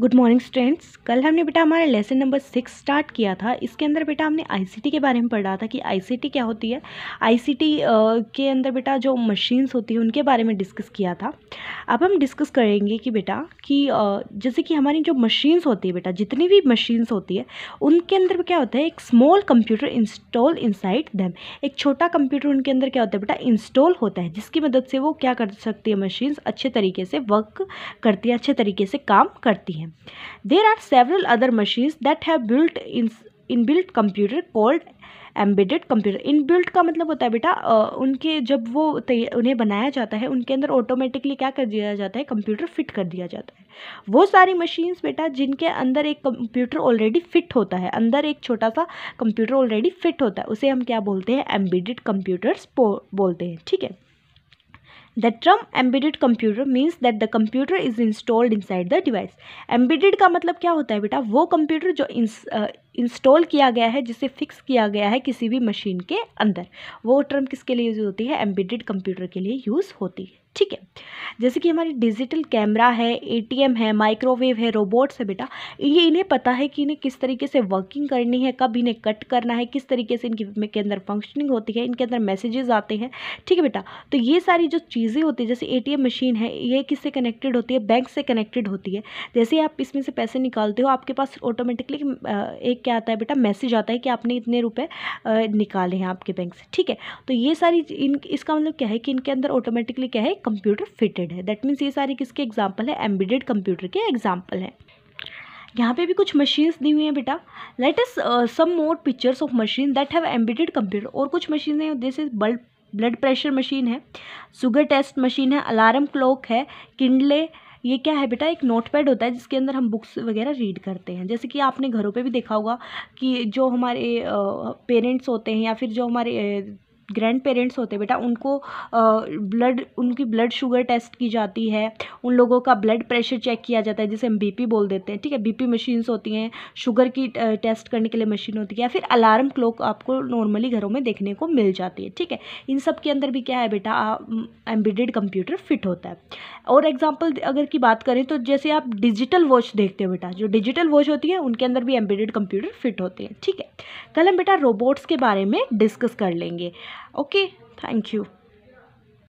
Good morning students कल हमने बेटा हमारा लेसन नंबर सिक्स स्टार्ट किया था इसके अंदर बेटा हमने आईसीटी के बारे में पढ़ा था कि आईसीटी क्या होती है आईसीटी के अंदर बेटा जो मशीन्स होती हैं उनके बारे में डिस्कस किया था अब हम डिस्कस करेंगे कि बेटा कि जैसे कि हमारी जो मशीन्स होती है बेटा जितनी भी मशीन्स होती है उनके अंदर क्या होता है एक small computer install inside them एक छोटा कंप्यूटर उनके अंदर क्या होता है बेटा इंस्टॉल होता है जिसकी मदद से वो क्या कर सकती है मशीन्स अच्छे तरीके से वर्क करती है अच्छे तरीके से काम करती हैं हैं there are several other machines that have built in in built computer called embedded computer in built का मतलब होता है बेटा उनके जब वो उन्हें बनाया जाता है उनके अंदर ऑटोमेटिकली क्या कर दिया जाता है कंप्यूटर फिट कर दिया जाता है वो सारी मशीन्स बेटा जिनके अंदर एक कंप्यूटर ऑलरेडी फिट होता है अंदर एक छोटा सा कंप्यूटर ऑलरेडी फिट होता है उसे हम क्या बोलते हैं एम्बेडेड कंप्यूटर्स बोलते हैं ठीक है The term embedded computer means that the computer is installed inside the device. Embedded का मतलब क्या होता है बेटा वो कंप्यूटर जो इंस्टॉल किया गया है जिसे फिक्स किया गया है किसी भी मशीन के अंदर वो टर्म किसके लिए यूज़ होती है एम्बेडेड कंप्यूटर के लिए यूज़ होती है ठीक है जैसे कि हमारी डिजिटल कैमरा है एटीएम है माइक्रोवेव है रोबोट्स है बेटा ये इन्हें पता है कि इन्हें किस तरीके से वर्किंग करनी है कब इन्हें कट करना है किस तरीके से इनकी के अंदर फंक्शनिंग होती है इनके अंदर मैसेजेस आते हैं ठीक है बेटा तो ये सारी जो चीज़ें होती है जैसे ए मशीन है ये किससे कनेक्टेड होती है बैंक से कनेक्टेड होती है जैसे आप इसमें से पैसे निकालते हो आपके पास ऑटोमेटिकली एक क्या आता है बेटा मैसेज आता है कि आपने इतने रुपए निकाले हैं आपके बैंक से ठीक है तो ये सारी इन इसका मतलब क्या है कि इनके अंदर ऑटोमेटिकली क्या है कंप्यूटर फिटेड है दैट मीन्स ये सारे किसके एग्जाम्पल है एम्बिडेड कंप्यूटर के एग्जाम्पल हैं यहाँ पे भी कुछ मशीन्स दी हुई हैं बेटा let us some more pictures of machine that have embedded computer और कुछ मशीनें जैसे बल्ब ब्लड प्रेशर मशीन है सुगर टेस्ट मशीन है अलार्म क्लॉक है किंडले ये क्या है बेटा एक नोट पैड होता है जिसके अंदर हम बुक्स वगैरह रीड करते हैं जैसे कि आपने घरों पर भी देखा होगा कि जो हमारे पेरेंट्स होते हैं या फिर जो हमारे ग्रैंड पेरेंट्स होते बेटा उनको ब्लड उनकी ब्लड शुगर टेस्ट की जाती है उन लोगों का ब्लड प्रेशर चेक किया जाता है जिसे हम बीपी बोल देते हैं ठीक है बीपी मशीन्स होती हैं शुगर की टेस्ट करने के लिए मशीन होती है या फिर अलार्म क्लॉक आपको नॉर्मली घरों में देखने को मिल जाती है ठीक है इन सब के अंदर भी क्या है बेटा एम्बिडेड कंप्यूटर फिट होता है और एग्जाम्पल अगर की बात करें तो जैसे आप डिजिटल वॉच देखते हो बेटा जो डिजिटल वॉच होती है उनके अंदर भी एम्बिडेड कंप्यूटर फिट होते हैं ठीक है कल हम बेटा रोबोट्स के बारे में डिस्कस कर लेंगे okay thank you